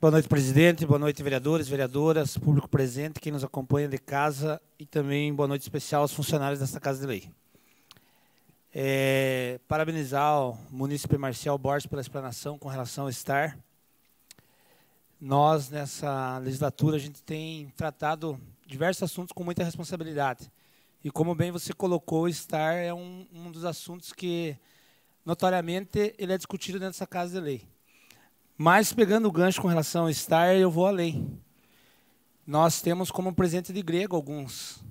Boa noite, presidente. Boa noite, vereadores, vereadoras, público presente, quem nos acompanha de casa e também boa noite especial aos funcionários desta Casa de Lei. É, parabenizar o munícipe Marcial Borges pela explanação com relação ao STAR. Nós, nessa legislatura, a gente tem tratado diversos assuntos com muita responsabilidade. E como bem você colocou, o STAR é um, um dos assuntos que, notoriamente, ele é discutido dentro dessa Casa de Lei. Mas pegando o gancho com relação a estar, eu vou além. Nós temos como presente de grego alguns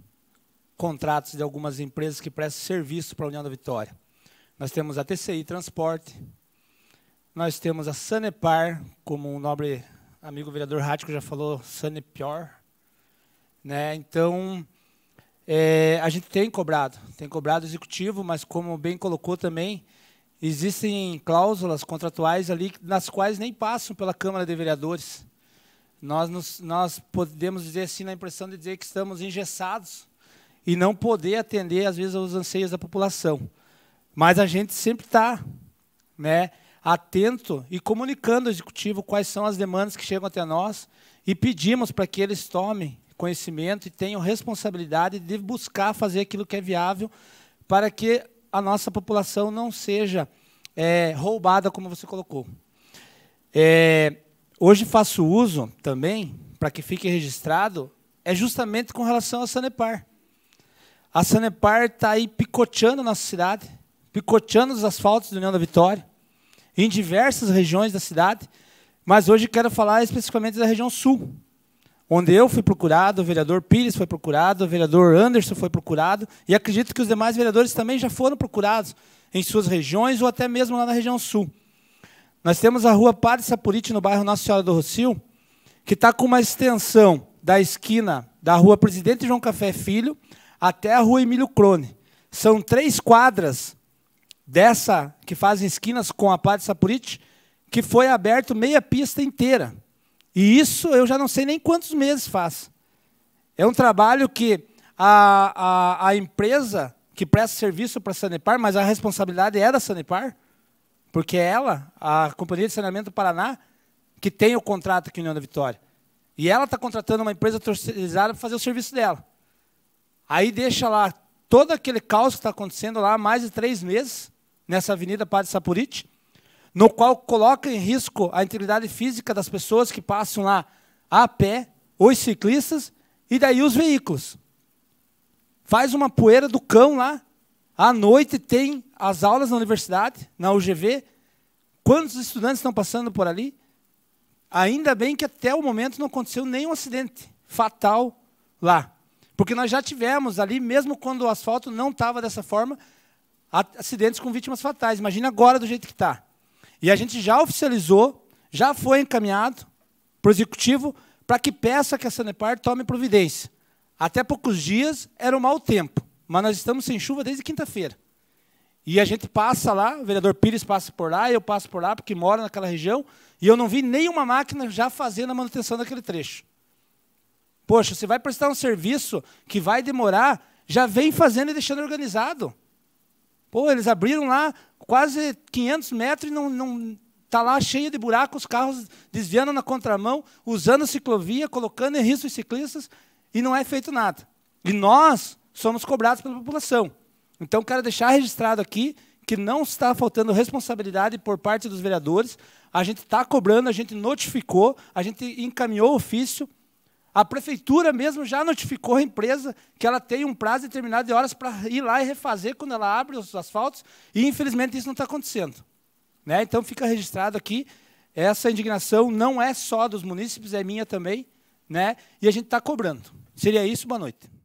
contratos de algumas empresas que prestam serviço para a União da Vitória. Nós temos a TCI Transporte, nós temos a Sanepar, como o nobre amigo vereador Rático já falou, Sanepior. Né? Então, é, a gente tem cobrado, tem cobrado o executivo, mas como bem colocou também, Existem cláusulas contratuais ali nas quais nem passam pela Câmara de Vereadores. Nós, nos, nós podemos dizer assim, na impressão de dizer que estamos engessados e não poder atender, às vezes, aos anseios da população. Mas a gente sempre está né, atento e comunicando ao Executivo quais são as demandas que chegam até nós e pedimos para que eles tomem conhecimento e tenham responsabilidade de buscar fazer aquilo que é viável para que a nossa população não seja é, roubada, como você colocou. É, hoje faço uso também, para que fique registrado, é justamente com relação à Sanepar. A Sanepar está aí picoteando a nossa cidade, picoteando os asfaltos do União da Vitória, em diversas regiões da cidade, mas hoje quero falar especificamente da região sul onde eu fui procurado, o vereador Pires foi procurado, o vereador Anderson foi procurado, e acredito que os demais vereadores também já foram procurados em suas regiões ou até mesmo lá na região sul. Nós temos a rua Padre Sapuriti, no bairro Nossa Senhora do Rocio, que está com uma extensão da esquina da rua Presidente João Café Filho até a rua Emílio Crone. São três quadras dessa que fazem esquinas com a Padre Sapuriti, que foi aberto meia pista inteira e isso eu já não sei nem quantos meses faz. É um trabalho que a, a, a empresa que presta serviço para a Sanepar, mas a responsabilidade é da Sanepar, porque é ela, a Companhia de Saneamento do Paraná, que tem o contrato com a União da Vitória. E ela está contratando uma empresa terceirizada para fazer o serviço dela. Aí deixa lá todo aquele caos que está acontecendo lá há mais de três meses, nessa Avenida Padre Sapuriti no qual coloca em risco a integridade física das pessoas que passam lá a pé, os ciclistas e daí os veículos. Faz uma poeira do cão lá. À noite tem as aulas na universidade, na UGV. Quantos estudantes estão passando por ali? Ainda bem que até o momento não aconteceu nenhum acidente fatal lá. Porque nós já tivemos ali, mesmo quando o asfalto não estava dessa forma, acidentes com vítimas fatais. Imagina agora do jeito que está. E a gente já oficializou, já foi encaminhado para o executivo para que peça que a Sanepar tome providência. Até poucos dias era um mau tempo, mas nós estamos sem chuva desde quinta-feira. E a gente passa lá, o vereador Pires passa por lá, eu passo por lá, porque mora naquela região, e eu não vi nenhuma máquina já fazendo a manutenção daquele trecho. Poxa, você vai prestar um serviço que vai demorar, já vem fazendo e deixando organizado. Pô, eles abriram lá quase 500 metros e não, não Está lá cheia de buracos, carros desviando na contramão, usando ciclovia, colocando em risco os ciclistas, e não é feito nada. E nós somos cobrados pela população. Então, quero deixar registrado aqui que não está faltando responsabilidade por parte dos vereadores. A gente está cobrando, a gente notificou, a gente encaminhou o ofício, a prefeitura mesmo já notificou a empresa que ela tem um prazo determinado de horas para ir lá e refazer quando ela abre os asfaltos, e infelizmente isso não está acontecendo. Né? Então fica registrado aqui, essa indignação não é só dos munícipes, é minha também, né? e a gente está cobrando. Seria isso, boa noite.